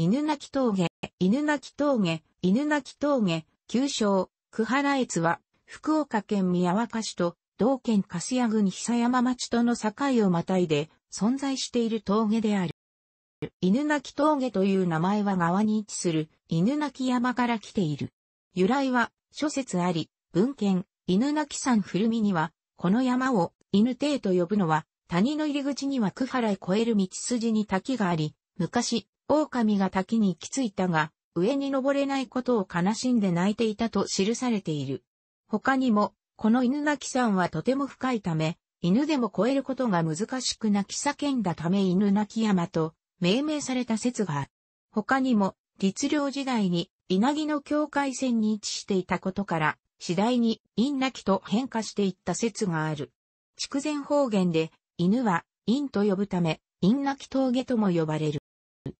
犬鳴峠、犬鳴峠、犬鳴峠、旧称、久原越は、福岡県宮若市と、同県粕屋郡久山町との境をまたいで、存在している峠である。犬鳴峠という名前は側に位置する、犬鳴山から来ている。由来は、諸説あり、文献、犬鳴山古見には、この山を、犬亭と呼ぶのは、谷の入り口には久原へ越える道筋に滝があり、昔、狼が滝に行き着いたが、上に登れないことを悲しんで泣いていたと記されている。他にも、この犬泣き山はとても深いため、犬でも越えることが難しく泣き叫んだため犬泣き山と命名された説がある。他にも、律令時代に稲城の境界線に位置していたことから、次第に陰泣きと変化していった説がある。筑前方言で、犬は陰と呼ぶため、陰泣き峠とも呼ばれる。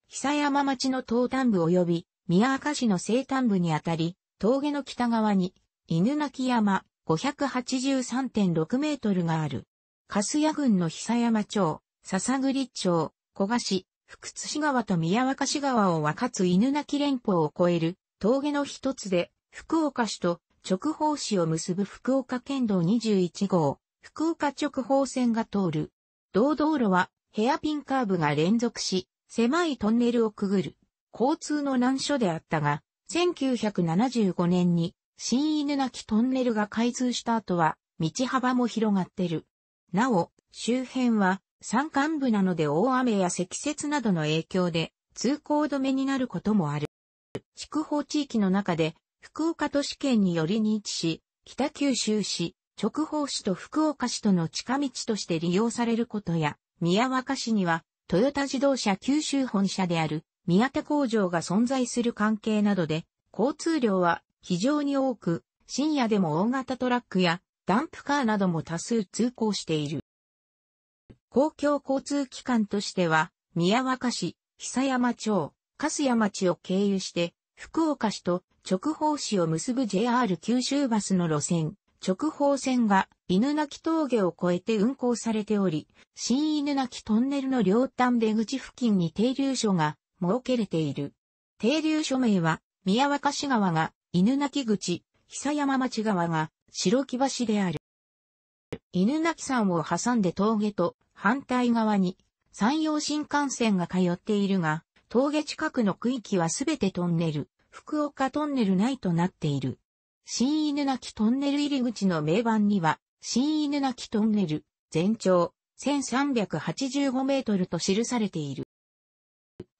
久山町の東端部及び宮赤市の西端部にあたり、峠の北側に犬鳴山583.6メートルがある。かすや郡の久山町、笹栗町、古賀市、福津市川と宮若市川を分かつ犬鳴連峰を越える峠の一つで、福岡市と直方市を結ぶ福岡県道21号、福岡直方線が通る。道道路はヘアピンカーブが連続し、狭いトンネルをくぐる、交通の難所であったが、1975年に新犬なきトンネルが開通した後は、道幅も広がってる。なお、周辺は山間部なので大雨や積雪などの影響で通行止めになることもある。筑豊地域の中で福岡都市圏によりに位置し、北九州市、直方市と福岡市との近道として利用されることや、宮若市にはトヨタ自動車九州本社である宮田工場が存在する関係などで、交通量は非常に多く、深夜でも大型トラックやダンプカーなども多数通行している。公共交通機関としては、宮若市、久山町、粕屋町を経由して、福岡市と直方市を結ぶ JR 九州バスの路線、直方線が犬鳴峠を越えて運行されており、新犬鳴トンネルの両端出口付近に停留所が設けれている。停留所名は、宮若市川が犬鳴口、久山町川が白木橋である。犬鳴山を挟んで峠と反対側に山陽新幹線が通っているが、峠近くの区域はすべてトンネル、福岡トンネル内となっている。新犬鳴トンネル入り口の名板には、新犬鳴トンネル、全長1385メートルと記されている。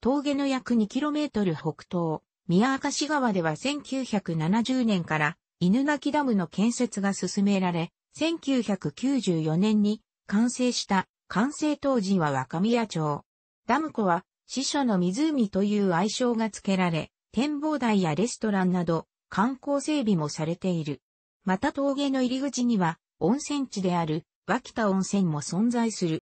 峠の約2トル北東、宮明石川では1970年から犬鳴ダムの建設が進められ、1994年に完成した完成当時は若宮町。ダム湖は死者の湖という愛称が付けられ、展望台やレストランなど観光整備もされている。また峠の入り口には温泉地である脇田温泉も存在する。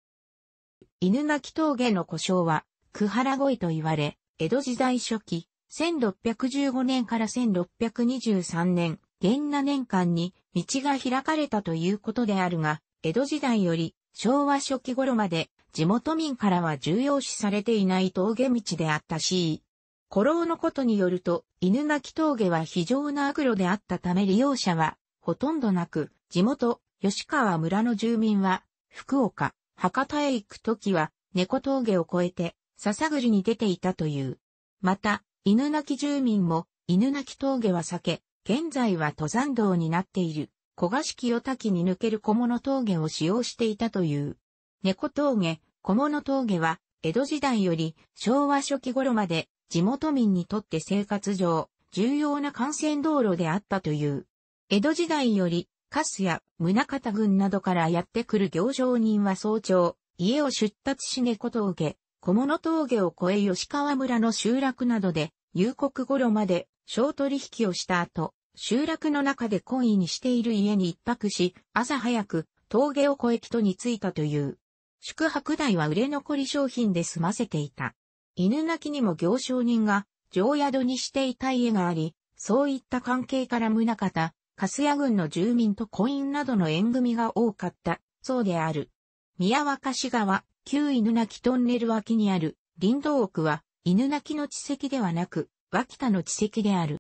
犬鳴峠の故障は、久原越と言われ、江戸時代初期、1615年から1623年、元那年間に道が開かれたということであるが、江戸時代より昭和初期頃まで地元民からは重要視されていない峠道であったし、古老のことによると犬鳴峠は非常な悪路であったため利用者はほとんどなく、地元、吉川村の住民は、福岡、博多へ行くときは、猫峠を越えて、笹栗に出ていたという。また、犬鳴住民も、犬鳴峠は避け、現在は登山道になっている、小菓子清滝に抜ける小物峠を使用していたという。猫峠、小物峠は、江戸時代より昭和初期頃まで地元民にとって生活上重要な幹線道路であったという。江戸時代よりカスや宗方軍などからやってくる行商人は早朝、家を出立し猫と受け、小物峠を越え吉川村の集落などで、夕刻頃まで小取引をした後、集落の中で懇意にしている家に一泊し、朝早く峠を越え人に着いたという。宿泊代は売れ残り商品で済ませていた。犬鳴きにも行商人が、常宿にしていた家があり、そういった関係から宗方、カスヤ郡の住民と婚姻などの縁組が多かった、そうである。宮若市川、旧犬鳴トンネル脇にある、林道奥は、犬鳴の地籍ではなく、脇田の地籍である。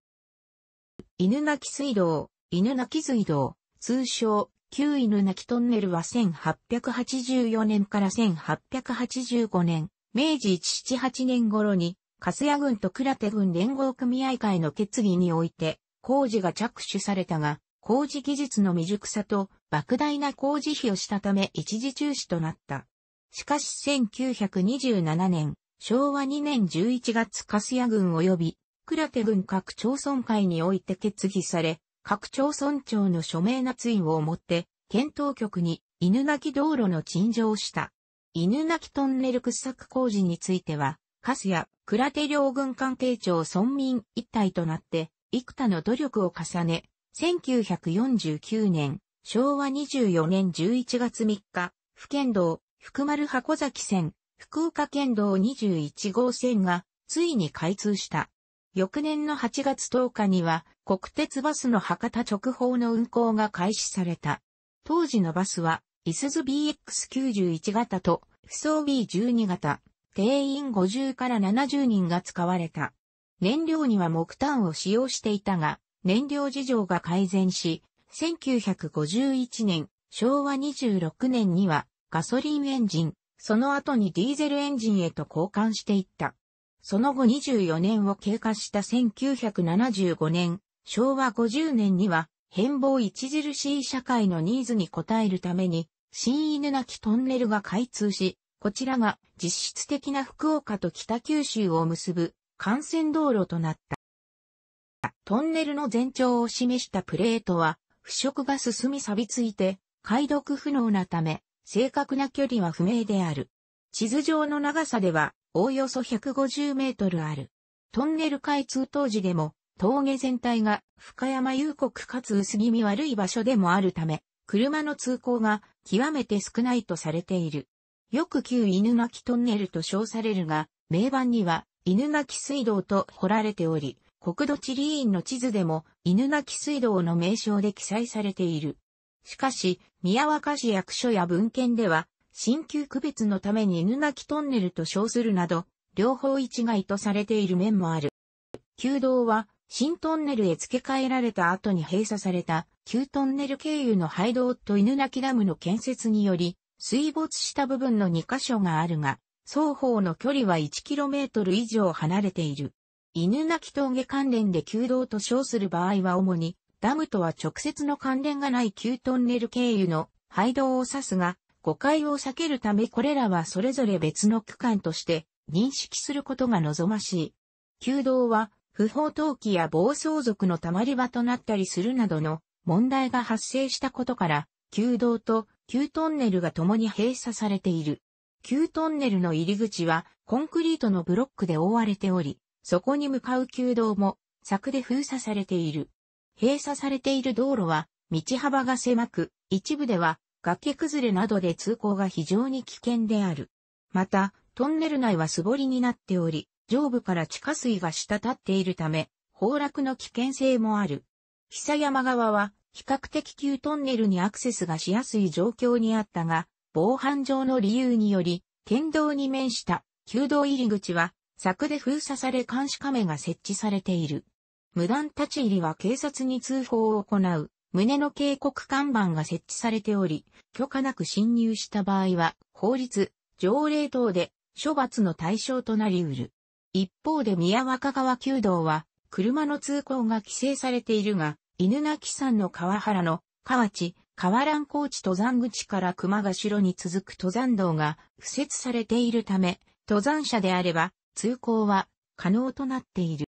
犬鳴水道、犬鳴水道、通称、旧犬鳴トンネルは1884年から1885年、明治178年頃に、カスヤ郡と倉手郡連合組合会の決議において、工事が着手されたが、工事技術の未熟さと莫大な工事費をしたため一時中止となった。しかし1927年、昭和2年11月粕谷郡及び倉手郡各町村会において決議され、各町村長の署名捺印をもって、検討局に犬鳴道路の陳情をした。犬鳴トンネル掘削工事については、粕谷、倉手両軍関係庁村民一体となって、幾多の努力を重ね、1949年、昭和24年11月3日、府県道、福丸箱崎線、福岡県道21号線が、ついに開通した。翌年の8月10日には、国鉄バスの博多直方の運行が開始された。当時のバスは、イスズ BX91 型と、不装 B12 型、定員50から70人が使われた。燃料には木炭を使用していたが、燃料事情が改善し、1951年、昭和26年にはガソリンエンジン、その後にディーゼルエンジンへと交換していった。その後24年を経過した1975年、昭和50年には変貌著しい社会のニーズに応えるために、新犬なきトンネルが開通し、こちらが実質的な福岡と北九州を結ぶ幹線道路となった。トンネルの全長を示したプレートは、腐食が進み錆びついて、解読不能なため、正確な距離は不明である。地図上の長さでは、おおよそ150メートルある。トンネル開通当時でも、峠全体が深山幽谷かつ薄気味悪い場所でもあるため、車の通行が極めて少ないとされている。よく旧犬鳴トンネルと称されるが、名盤には犬鳴水道と掘られており、国土地理院の地図でも犬鳴水道の名称で記載されている。しかし、宮若市役所や文献では、新旧区別のために犬鳴トンネルと称するなど、両方一概とされている面もある。旧道は、新トンネルへ付け替えられた後に閉鎖された、旧トンネル経由の廃道と犬鳴ダムの建設により、水没した部分の2カ所があるが、双方の距離は 1km 以上離れている。犬鳴峠関連で旧道と称する場合は主に、ダムとは直接の関連がない旧トンネル経由の廃道を指すが、誤解を避けるためこれらはそれぞれ別の区間として認識することが望ましい。旧道は、不法投棄や暴走族の溜まり場となったりするなどの問題が発生したことから、旧道と旧トンネルが共に閉鎖されている。旧トンネルの入り口はコンクリートのブロックで覆われており、そこに向かう旧道も柵で封鎖されている。閉鎖されている道路は道幅が狭く、一部では崖崩れなどで通行が非常に危険である。また、トンネル内は素掘りになっており、上部から地下水が滴っているため、崩落の危険性もある。久山側は比較的旧トンネルにアクセスがしやすい状況にあったが、防犯上の理由により、県道に面した旧道入り口は、柵で封鎖され監視カメが設置されている。無断立ち入りは警察に通報を行う、胸の警告看板が設置されており、許可なく侵入した場合は、法律、条例等で処罰の対象となり得る。一方で宮若川旧道は、車の通行が規制されているが、犬鳴山の川原の、河内、河原高地登山口から熊ヶ城に続く登山道が敷設されているため、登山者であれば通行は可能となっている。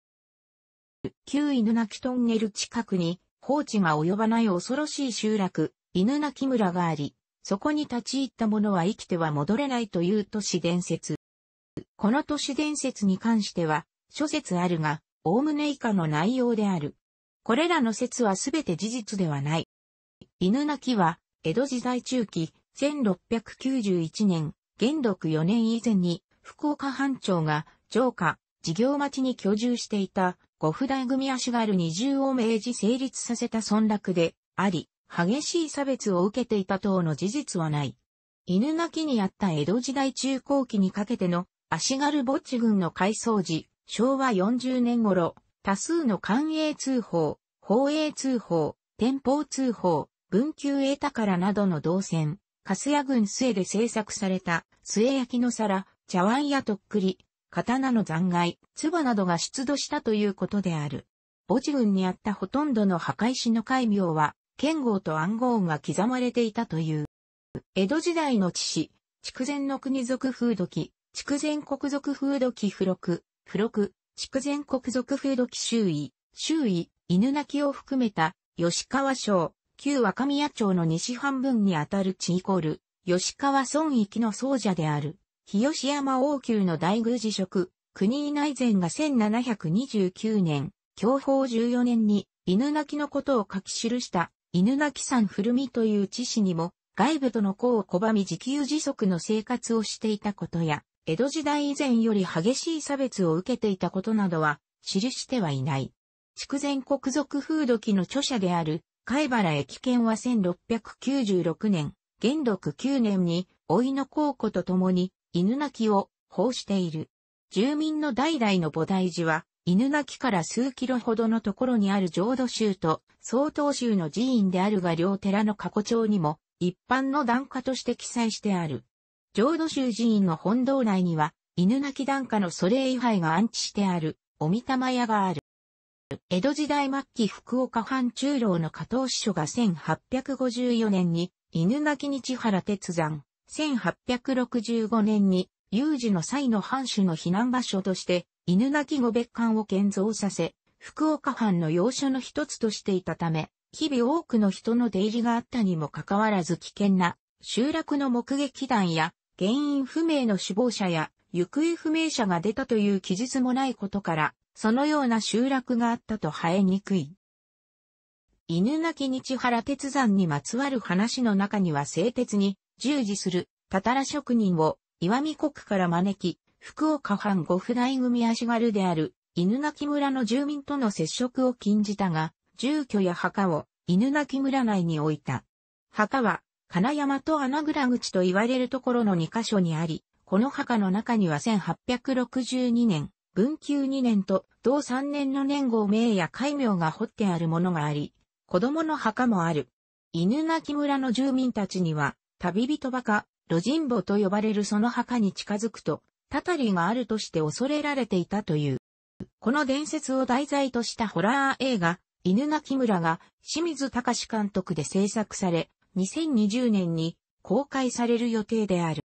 旧犬鳴トンネル近くに放置が及ばない恐ろしい集落、犬鳴村があり、そこに立ち入った者は生きては戻れないという都市伝説。この都市伝説に関しては諸説あるが、概ね以下の内容である。これらの説はすべて事実ではない。犬鳴は、江戸時代中期、1691年、元禄4年以前に、福岡藩庁が、城下、事業町に居住していた、五府代組足軽二重を明治成立させた村落で、あり、激しい差別を受けていた等の事実はない。犬鳴にあった江戸時代中後期にかけての、足軽墓地群の改装時、昭和40年頃、多数の官営通報、法営通報、店舗通報、文久栄宝などの銅線、カスヤ郡末で製作された、末焼きの皿、茶碗やとっくり、刀の残骸、唾などが出土したということである。墓地群にあったほとんどの墓石の戒名は、剣号と暗号が刻まれていたという。江戸時代の地史、筑前の国族風土記、筑前国族風土記付録、付録、筑前国族風土記周囲、周囲、犬鳴を含めた、吉川省、旧若宮町の西半分にあたる地イコール、吉川村域の総者である、日吉山王宮の大宮寺職、国井内前が1729年、享保14年に犬鳴のことを書き記した犬鳴山古見という知史にも外部との子を拒み自給自足の生活をしていたことや、江戸時代以前より激しい差別を受けていたことなどは記してはいない。筑前国族風土記の著者である貝原駅券は1696年、元禄9年に、老いの孝子と共に、犬鳴を奉している。住民の代々の菩提寺は、犬鳴から数キロほどのところにある浄土宗と曹洞宗の寺院であるが両寺の過去帳にも一般の檀家として記載してある。浄土宗寺院の本堂内には犬鳴檀家の祖霊位牌が安置してあるお御霊屋がある。江戸時代末期福岡藩中老の加藤司書が1854年に犬鳴日原鉄山、1865年に有事の際の藩主の避難場所として犬鳴後別館を建造させ、福岡藩の要所の一つとしていたため、日々多くの人の出入りがあったにもかかわらず危険な集落の目撃談や原因不明の死亡者や行方不明者が出たという記述もないことから、そのような集落があったと生えにくい。犬鳴日原鉄山にまつわる話の中には製鉄に従事するたたら職人を岩見国から招き、福岡藩五不大組足軽である犬鳴村の住民との接触を禁じたが、住居や墓を犬鳴村内に置いた。墓は金山と穴倉口と言われるところの2カ所にあり、この墓の中には1862年、文久2年と同3年の年号名や戒名が彫ってあるものがあり、子供の墓もある。犬鳴村の住民たちには、旅人墓、路人墓と呼ばれるその墓に近づくと、たたりがあるとして恐れられていたという。この伝説を題材としたホラー映画、犬鳴村が清水隆監督で制作され、2020年に公開される予定である。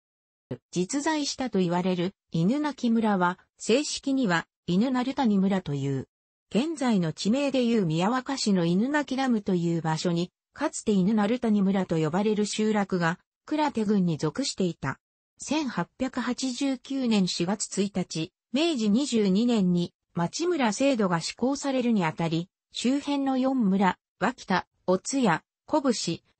実在したと言われる犬鳴村は正式には犬鳴谷村という。現在の地名でいう宮若市の犬鳴ダムという場所に、かつて犬鳴谷村と呼ばれる集落が、倉手郡に属していた。1889年4月1日、明治22年に町村制度が施行されるにあたり、周辺の4村、脇田、お津屋、小伏、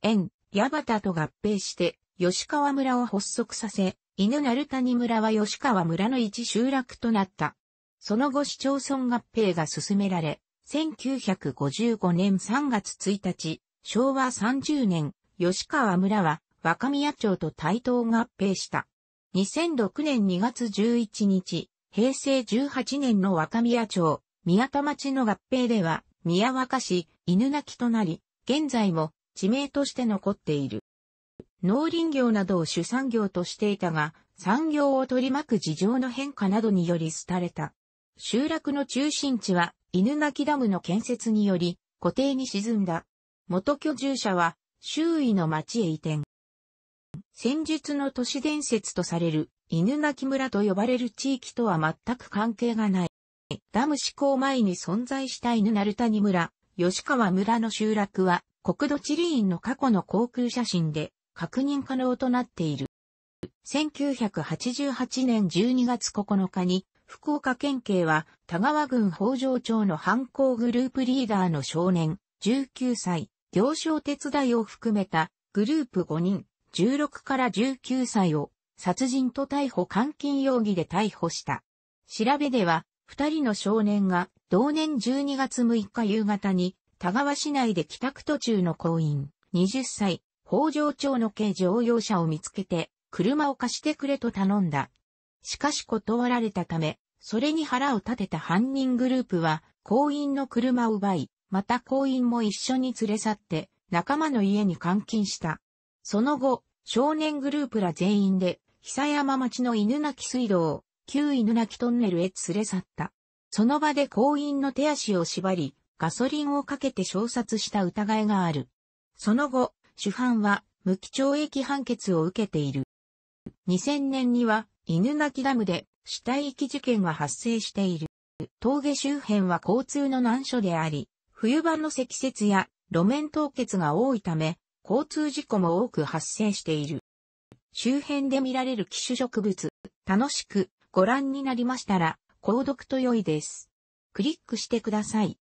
園、矢端と合併して、吉川村を発足させ、犬鳴谷村は吉川村の一集落となった。その後市町村合併が進められ、1955年3月1日、昭和30年、吉川村は若宮町と対等合併した。2006年2月11日、平成18年の若宮町、宮田町の合併では、宮若市、犬鳴となり、現在も地名として残っている。農林業などを主産業としていたが、産業を取り巻く事情の変化などにより廃れた。集落の中心地は犬鳴ダムの建設により固定に沈んだ。元居住者は周囲の町へ移転。戦術の都市伝説とされる犬鳴村と呼ばれる地域とは全く関係がない。ダム施行前に存在した犬鳴谷村、吉川村の集落は国土地理院の過去の航空写真で確認可能となっている。1988年12月9日に、福岡県警は、田川郡北条町の犯行グループリーダーの少年、19歳、行商手伝いを含めた、グループ5人、16から19歳を、殺人と逮捕監禁容疑で逮捕した。調べでは、二人の少年が、同年12月6日夕方に、田川市内で帰宅途中の行員、20歳、北条町の軽乗用車を見つけて、車を貸してくれと頼んだ。しかし断られたため、それに腹を立てた犯人グループは、行員の車を奪い、また行員も一緒に連れ去って、仲間の家に監禁した。その後、少年グループら全員で、久山町の犬鳴水道、旧犬鳴トンネルへ連れ去った。その場で行員の手足を縛り、ガソリンをかけて小殺した疑いがある。その後、主犯は無期懲役判決を受けている。2000年には犬鳴ダムで死体遺棄事件が発生している。峠周辺は交通の難所であり、冬場の積雪や路面凍結が多いため、交通事故も多く発生している。周辺で見られる機種植物、楽しくご覧になりましたら、購読と良いです。クリックしてください。